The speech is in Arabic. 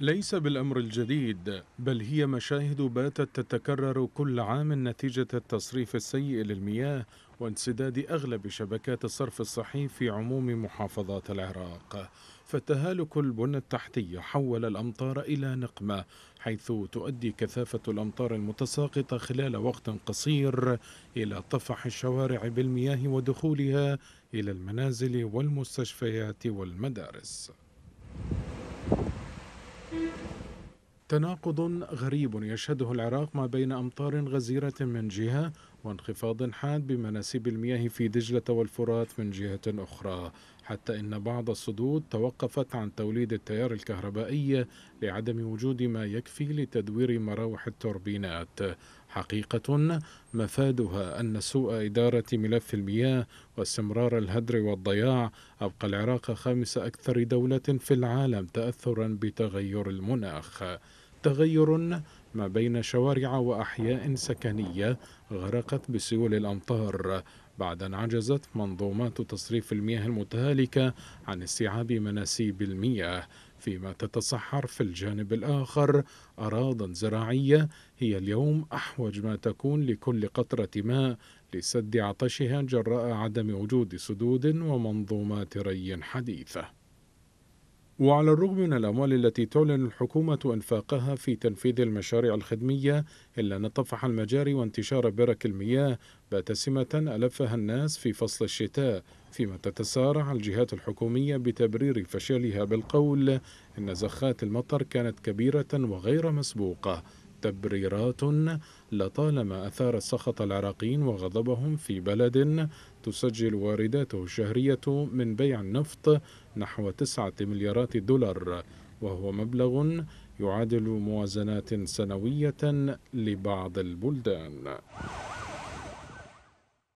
ليس بالأمر الجديد بل هي مشاهد باتت تتكرر كل عام نتيجة التصريف السيء للمياه وانسداد أغلب شبكات الصرف الصحي في عموم محافظات العراق فتهالك البنى التحتية حول الأمطار إلى نقمة حيث تؤدي كثافة الأمطار المتساقطة خلال وقت قصير إلى طفح الشوارع بالمياه ودخولها إلى المنازل والمستشفيات والمدارس تناقض غريب يشهده العراق ما بين أمطار غزيرة من جهة وانخفاض حاد بمناسيب المياه في دجلة والفرات من جهة أخرى حتى إن بعض الصدود توقفت عن توليد التيار الكهربائي لعدم وجود ما يكفي لتدوير مراوح التوربينات حقيقة مفادها أن سوء إدارة ملف المياه واستمرار الهدر والضياع أبقى العراق خامس أكثر دولة في العالم تأثرا بتغير المناخ تغير ما بين شوارع وأحياء سكنية غرقت بسيول الأمطار بعد أن عجزت منظومات تصريف المياه المتهالكة عن استيعاب مناسيب المياه فيما تتصحر في الجانب الآخر أراض زراعية هي اليوم أحوج ما تكون لكل قطرة ماء لسد عطشها جراء عدم وجود سدود ومنظومات ري حديثة وعلى الرغم من الأموال التي تعلن الحكومة إنفاقها في تنفيذ المشاريع الخدمية إلا أن طفح المجاري وانتشار برك المياه بات سمة ألفها الناس في فصل الشتاء فيما تتسارع الجهات الحكومية بتبرير فشلها بالقول إن زخات المطر كانت كبيرة وغير مسبوقة تبريرات لطالما أثارت سخط العراقيين وغضبهم في بلد تسجل وارداته الشهرية من بيع النفط نحو تسعة مليارات دولار وهو مبلغ يعادل موازنات سنوية لبعض البلدان